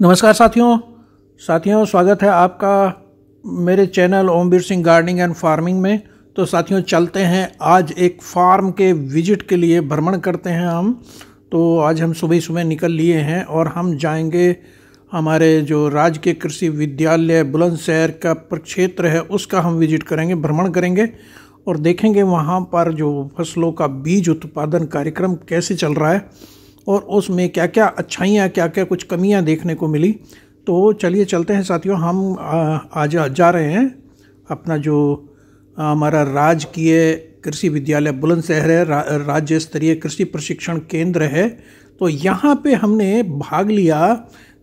नमस्कार साथियों साथियों स्वागत है आपका मेरे channel Omveer Singh gardening and farming में तो साथियों चलते हैं आज एक फार्म के विजिट के लिए भ्रमण करते हैं हम तो आज हम सुबह सुबह निकल लिए हैं और हम जाएंगे हमारे जो राज्य के कृषि विद्यालय बुलंदशहर का प्रक्षेत्र है उसका हम विजिट करेंगे भ्रमण करेंगे और देखेंगे वहाँ पर जो फसलों का बीज उत्पादन कार्यक्रम कैसे चल रहा है और उसमें क्या क्या अच्छाइयाँ क्या क्या कुछ कमियाँ देखने को मिली तो चलिए चलते हैं साथियों हम आज जा रहे हैं अपना जो हमारा राजकीय कृषि विद्यालय बुलंदशहर है रा, राज्य स्तरीय कृषि प्रशिक्षण केंद्र है तो यहाँ पे हमने भाग लिया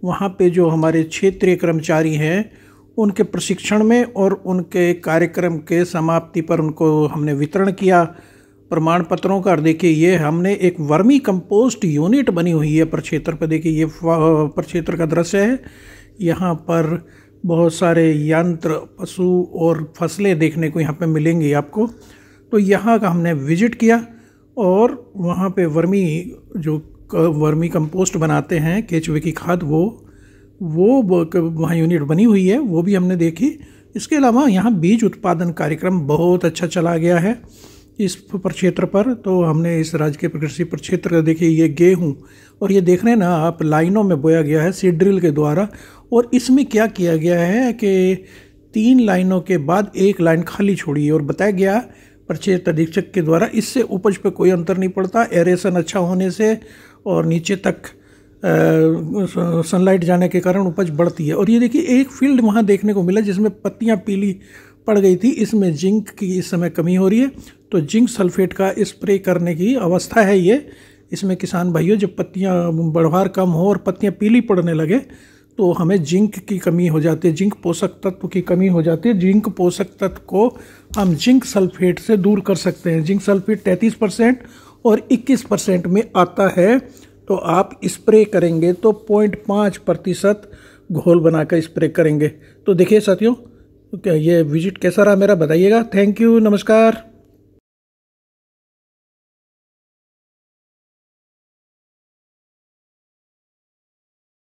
वहाँ पे जो हमारे क्षेत्रीय कर्मचारी हैं उनके प्रशिक्षण में और उनके कार्यक्रम के समाप्ति पर उनको हमने वितरण किया प्रमाण पत्रों का देखिए ये हमने एक वर्मी कंपोस्ट यूनिट बनी हुई है प्रक्षेत्र पर देखिए ये प्रक्षेत्र का दृश्य है यहाँ पर बहुत सारे यंत्र पशु और फसलें देखने को यहाँ पे मिलेंगी आपको तो यहाँ का हमने विजिट किया और वहाँ पे वर्मी जो वर्मी कंपोस्ट बनाते हैं केचवे की खाद वो वो वहाँ यूनिट बनी हुई है वो भी हमने देखी इसके अलावा यहाँ बीज उत्पादन कार्यक्रम बहुत अच्छा चला गया है इस प्रक्षेत्र पर तो हमने इस राज्य के प्रकृति प्रक्षेत्र का देखिए ये गेहूँ और ये देख रहे हैं ना आप लाइनों में बोया गया है सीड ड्रिल के द्वारा और इसमें क्या किया गया है कि तीन लाइनों के बाद एक लाइन खाली छोड़ी है और बताया गया प्रक्षेत्र अधीक्षक के द्वारा इससे उपज पर कोई अंतर नहीं पड़ता एरेसन अच्छा होने से और नीचे तक सनलाइट जाने के कारण उपज बढ़ती है और ये देखिए एक फील्ड वहाँ देखने को मिला जिसमें पत्तियाँ पीली पड़ गई थी इसमें जिंक की इस समय कमी हो रही है तो जिंक सल्फेट का स्प्रे करने की अवस्था है ये इसमें किसान भाइयों जब पत्तियाँ बढ़वार कम हो और पत्तियाँ पीली पड़ने लगे तो हमें जिंक की कमी हो जाती है जिंक पोषक तत्व की कमी हो जाती है जिंक पोषक तत्व को हम जिंक सल्फेट से दूर कर सकते हैं जिंक सल्फेट तैंतीस परसेंट और इक्कीस परसेंट में आता है तो आप स्प्रे करेंगे तो पॉइंट पाँच प्रतिशत घोल बनाकर स्प्रे करेंगे तो देखिए साथियों ये विजिट कैसा रहा मेरा बताइएगा थैंक यू नमस्कार